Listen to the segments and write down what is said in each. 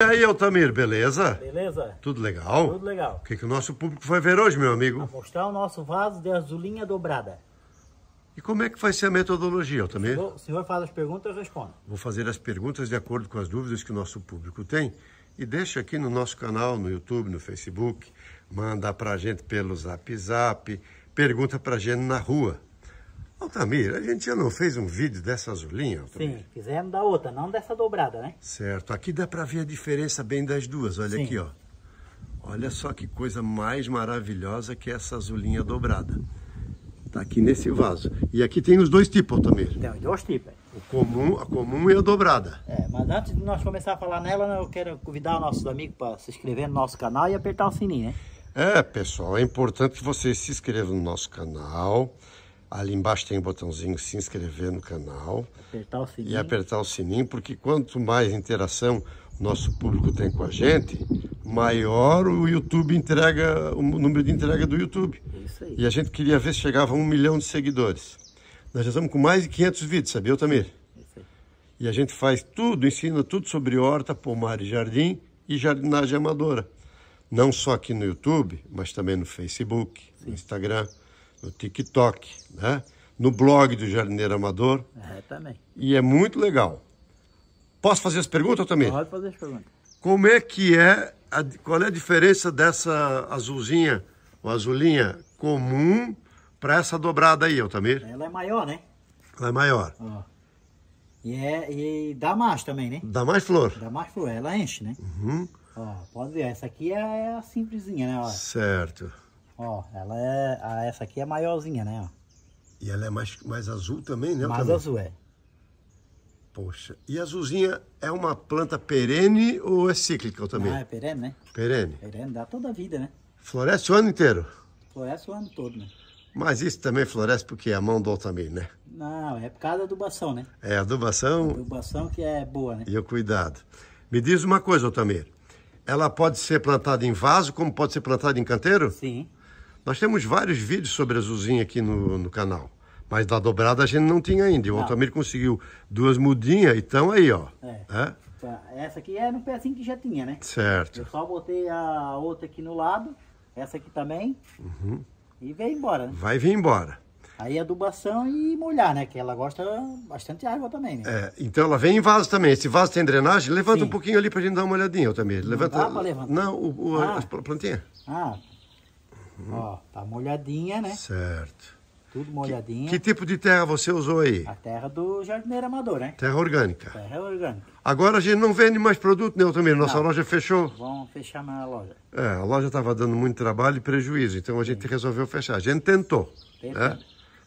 E aí, Altamir, beleza? Beleza. Tudo legal? Tudo legal. O que, que o nosso público vai ver hoje, meu amigo? Vou mostrar o nosso vaso de azulinha dobrada. E como é que vai ser a metodologia, Altamir? O senhor, o senhor faz as perguntas, eu respondo. Vou fazer as perguntas de acordo com as dúvidas que o nosso público tem. E deixa aqui no nosso canal, no YouTube, no Facebook, manda pra gente pelo Zap Zap, pergunta pra gente na rua. Altamir, a gente já não fez um vídeo dessa azulinha, Altamir? Sim, fizemos da outra, não dessa dobrada, né? Certo. Aqui dá para ver a diferença bem das duas. Olha Sim. aqui, ó. Olha só que coisa mais maravilhosa que essa azulinha dobrada. Tá aqui nesse vaso. E aqui tem os dois tipos, Altamir. Tem os dois tipos. É. O comum, a comum e a dobrada. É, mas antes de nós começar a falar nela, eu quero convidar os nossos amigos para se inscrever no nosso canal e apertar o sininho, né? É, pessoal, é importante que vocês se inscrevam no nosso canal, Ali embaixo tem o um botãozinho se inscrever no canal. Apertar e apertar o sininho, porque quanto mais interação nosso público tem com a gente, maior o YouTube entrega, o número de entrega do YouTube. Isso aí. E a gente queria ver se chegava a um milhão de seguidores. Nós já estamos com mais de 500 vídeos, sabia, Otamir? Isso aí. E a gente faz tudo, ensina tudo sobre horta, pomar e jardim e jardinagem amadora. Não só aqui no YouTube, mas também no Facebook, Sim. no Instagram no TikTok, né? no blog do Jardineiro Amador. É, também. E é muito legal. Posso fazer as perguntas também? Pode fazer as perguntas. Como é que é, a, qual é a diferença dessa azulzinha, ou azulinha comum para essa dobrada aí, Altamir? Ela é maior, né? Ela é maior. Ó. E, é, e dá mais também, né? Dá mais flor. Dá mais flor, ela enche, né? Uhum. Ó, pode ver, essa aqui é, é a simplesinha, né? Ó. Certo. Ó, ela é. A, essa aqui é maiorzinha, né? Ó. E ela é mais, mais azul também, né? Mais azul, é. Poxa. E a azulzinha é uma planta perene ou é cíclica também? Ah, é perene, né? Perene. Perene, dá toda a vida, né? Floresce o ano inteiro? Floresce o ano todo, né? Mas isso também floresce porque é a mão do também, né? Não, é por causa da adubação, né? É, adubação... A adubação que é boa, né? E o cuidado. Me diz uma coisa, Otamir. Ela pode ser plantada em vaso como pode ser plantada em canteiro? Sim. Nós temos vários vídeos sobre a Azulzinha aqui no, no canal. Mas da dobrada a gente não tinha ainda. O não. Altamiro conseguiu duas mudinhas e estão aí, ó. É. é. Então, essa aqui é no pezinho que já tinha, né? Certo. Eu só botei a outra aqui no lado, essa aqui também. Uhum. E vem embora, né? Vai vir embora. Aí adubação e molhar, né? Que ela gosta bastante de água também, né? É, então ela vem em vaso também. Esse vaso tem drenagem? Levanta Sim. um pouquinho ali pra gente dar uma olhadinha, Altamiro. Levanta. Não dá pra levantar. Não, o, o, ah. a plantinha. Ah, Uhum. Ó, tá molhadinha, né? Certo. Tudo molhadinha. Que, que, tipo de terra você usou aí? A terra do jardineiro amador, né? Terra orgânica. Terra orgânica. Agora a gente não vende mais produto, né, Altamira Nossa não. loja fechou. Vamos fechar na loja. É, a loja estava dando muito trabalho e prejuízo, então a gente Sim. resolveu fechar. A gente tentou. tentou Né?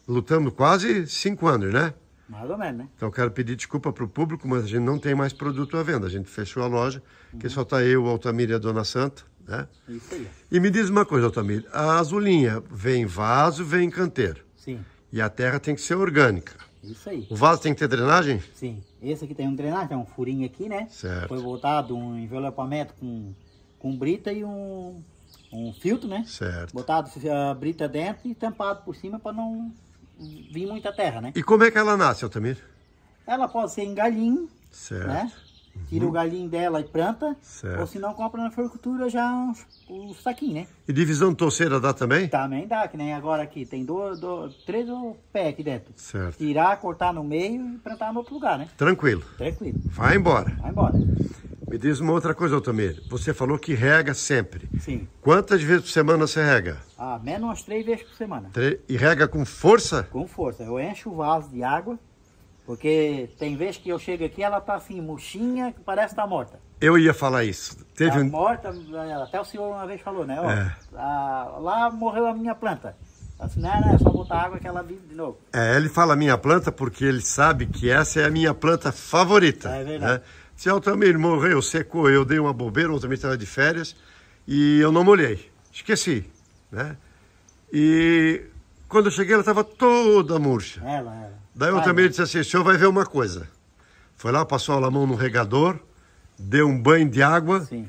Lutamos quase cinco anos, né? Mais ou menos, né? Então quero pedir desculpa para o público, mas a gente não tem mais produto à venda. A gente fechou a loja, uhum. que só está eu, o Altamira e a Dona Santa. Né? Isso aí. E me diz uma coisa, Otamir, a azulinha vem em vaso, vem em canteiro. Sim. E a terra tem que ser orgânica. Isso aí. O vaso tem que ter drenagem? Sim. Esse aqui tem um drenagem, tem é um furinho aqui, né? Certo. Foi botado um envelopamento com, com brita e um, um filtro, né? Certo. Botado a brita dentro e tampado por cima para não vir muita terra, né? E como é que ela nasce, Altamir? Ela pode ser em galinho, né? certo. né? Tira uhum. o galinho dela e planta. Certo. Ou se não, compra na floricultura já uns, uns saquinhos, né? E divisão de torceira dá também? Também dá, que nem agora aqui. Tem dois, dois, três pés aqui dentro. Certo. Tirar, cortar no meio e plantar no outro lugar, né? Tranquilo. Tranquilo. Vai embora. Vai embora. Me diz uma outra coisa, Altamir. Você falou que rega sempre. Sim. Quantas vezes por semana você rega? Ah, menos umas três vezes por semana. Tre... E rega com força? Com força. Eu encho o vaso de água porque tem vezes que eu chego aqui, ela tá assim, murchinha, parece estar tá morta. Eu ia falar isso. Teve tá um... morta, até o senhor uma vez falou, né? Ó, é. a, lá morreu a minha planta. Assim, não, não, é só botar água que ela vive de novo. É, ele fala minha planta porque ele sabe que essa é a minha planta favorita. É né? verdade. Né? Se eu também morreu, secou, eu dei uma bobeira, outra também estava de férias e eu não molhei. Esqueci, né? E quando eu cheguei, ela estava toda murcha. Ela, ela. Daí eu Ai, também né? disse assim: o senhor vai ver uma coisa. Foi lá, passou a mão no regador, deu um banho de água. Sim.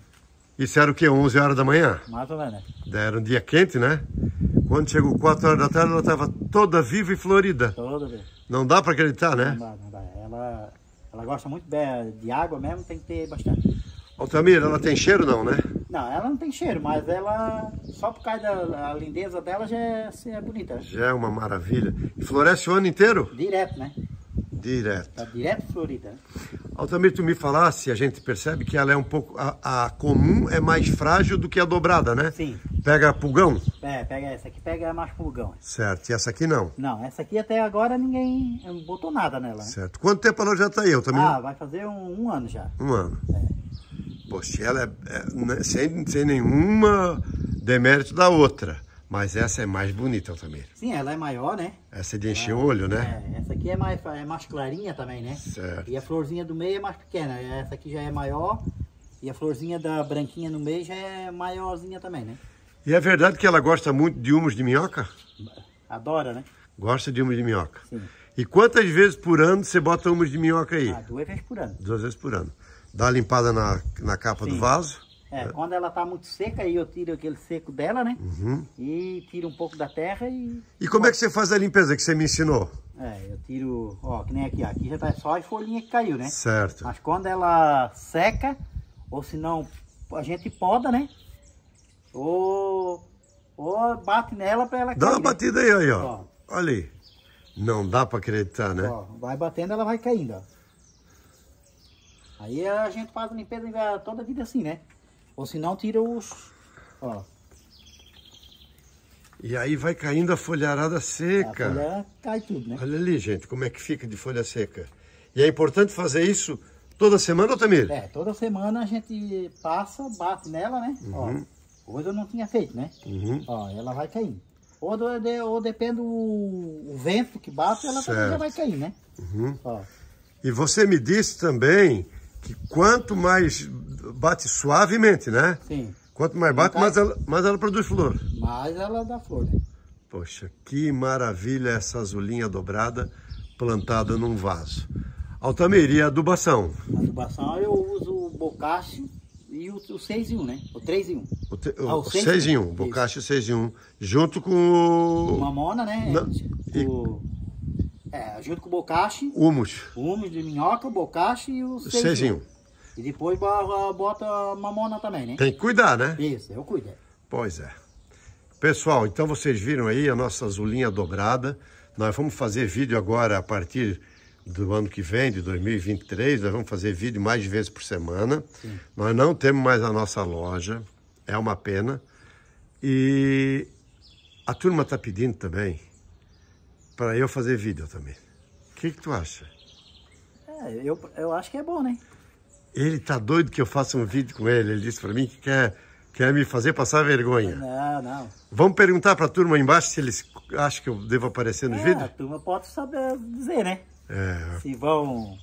Isso era o quê? 11 horas da manhã? Mata, né? Era um dia quente, né? Quando chegou 4 horas da tarde, ela estava toda viva e florida. Toda viva. Não dá para acreditar, né? Não dá, não dá. Ela, ela gosta muito bem de água mesmo, tem que ter bastante. Altamira, ela tem cheiro não, né? Não, ela não tem cheiro, mas ela, só por causa da lindeza dela, já é, assim, é bonita. Já é uma maravilha. E floresce o ano inteiro? Direto, né? Direto. Tá direto florida. Altamir, tu me falasse, a gente percebe que ela é um pouco... A, a, comum é mais frágil do que a dobrada, né? Sim. Pega pulgão? É, pega essa aqui, pega mais pulgão. Certo, e essa aqui não? Não, essa aqui até agora ninguém botou nada nela. Né? Certo. Quanto tempo ela já tá aí? Eu também... Ah, vai fazer um, um ano já. Um ano. É. Compostela é, é, né, sem, sem nenhuma demérito da outra. Mas essa é mais bonita, também. Sim, ela é maior, né? Essa é de encher o olho, né? É, essa aqui é mais, é mais clarinha também, né? Certo. E a florzinha do meio é mais pequena. Essa aqui já é maior. E a florzinha da branquinha no meio já é maiorzinha também, né? E é verdade que ela gosta muito de humus de minhoca? Adora, né? Gosta de humus de minhoca. Sim. E quantas vezes por ano você bota humus de minhoca aí? Ah, duas vezes por ano. Duas vezes por ano. Dá a limpada na, na capa Sim. do vaso. É, é, quando ela tá muito seca, aí eu tiro aquele seco dela, né? Uhum. E tiro um pouco da terra e... E como é que você faz a limpeza que você me ensinou? É, eu tiro, ó, que nem aqui, ó, aqui já tá só as folhinhas que caiu, né? Certo. Mas quando ela seca, ou se não, a gente poda, né? Ou, ou bate nela para ela cair. Dá uma né? batida aí, aí ó. ó. Olha aí. Não dá para acreditar, né? Ó, vai batendo, ela vai caindo, ó. Aí a gente faz a limpeza toda a vida assim, né? Ou se não, tira os... Ó. E aí vai caindo a folharada seca. A folha cai tudo, né? Olha ali, gente, como é que fica de folha seca. E é importante fazer isso toda semana, Otamir? É, toda semana a gente passa, bate nela, né? Uhum. Ó, hoje eu não tinha feito, né? Uhum. Ó, ela vai caindo. Ou, de, ou depende do o vento que bate, ela certo. também já vai cair, né? Uhum. Ó. E você me disse também que quanto mais bate suavemente, né? Sim. Quanto mais bate, então mais ela, mais ela produz flor. Mais ela dá flor. Né? Poxa, que maravilha essa azulinha dobrada plantada num vaso. Altamiri, adubação. Adubação eu uso o bocácio e o, 6 em 1, né? O 3 em 1. O, te, o, ah, o 6, 6 em 1, 1. bocácio 6 em 1, junto com o... Mamona, né? Na... O... É, junto com o bocache. Humus. Humus de minhoca, o bocache e o cezinho. E depois bota mamona também, né? Tem que cuidar, né? Isso, eu cuido. É. Pois é. Pessoal, então vocês viram aí a nossa azulinha dobrada. Nós vamos fazer vídeo agora a partir do ano que vem, de 2023. Nós vamos fazer vídeo mais vezes por semana. Sim. Nós não temos mais a nossa loja. É uma pena. E a turma está pedindo também para eu fazer vídeo também. O que, que tu acha? É, eu, eu acho que é bom, né? Ele tá doido que eu faça um vídeo com ele. Ele disse para mim que quer, quer me fazer passar vergonha. Não, não. Vamos perguntar para a turma embaixo se eles acham que eu devo aparecer no é, vídeo? a turma pode saber dizer, né? É. Se vão...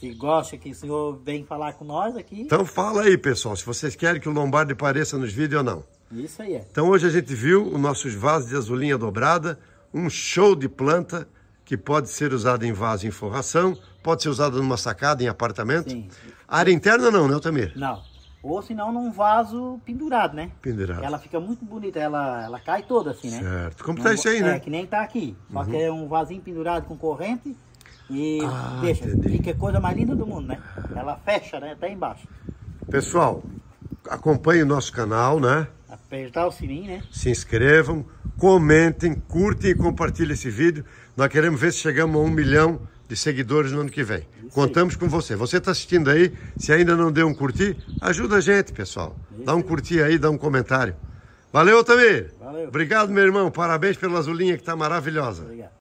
Se gosta que o senhor vem falar com nós aqui... Então fala aí, pessoal, se vocês querem que o Lombardi apareça nos vídeos ou não. Isso aí é. Então hoje a gente viu os nossos vasos de azulinha dobrada, um show de planta que pode ser usada em vaso em forração, pode ser usada numa sacada, em apartamento. Sim. área interna não, né, Otamir? Não. Ou senão num vaso pendurado, né? Pendurado. Ela fica muito bonita, ela, ela cai toda assim, né? Certo. Como está isso aí, é, né? que nem tá aqui. Só uhum. que é um vasinho pendurado com corrente e ah, deixa, entendi. fica é coisa mais linda do mundo, né? Ela fecha, né? Até embaixo. Pessoal, acompanhe o nosso canal, né? Apertar o sininho, né? Se inscrevam comentem, curtem e compartilhem esse vídeo. Nós queremos ver se chegamos a um milhão de seguidores no ano que vem. Isso Contamos aí. com você. Você está assistindo aí, se ainda não deu um curtir, ajuda a gente, pessoal. Isso dá um curtir aí, dá um comentário. Valeu, Tamir. Valeu. Obrigado, meu irmão. Parabéns pela azulinha que está maravilhosa. Obrigado.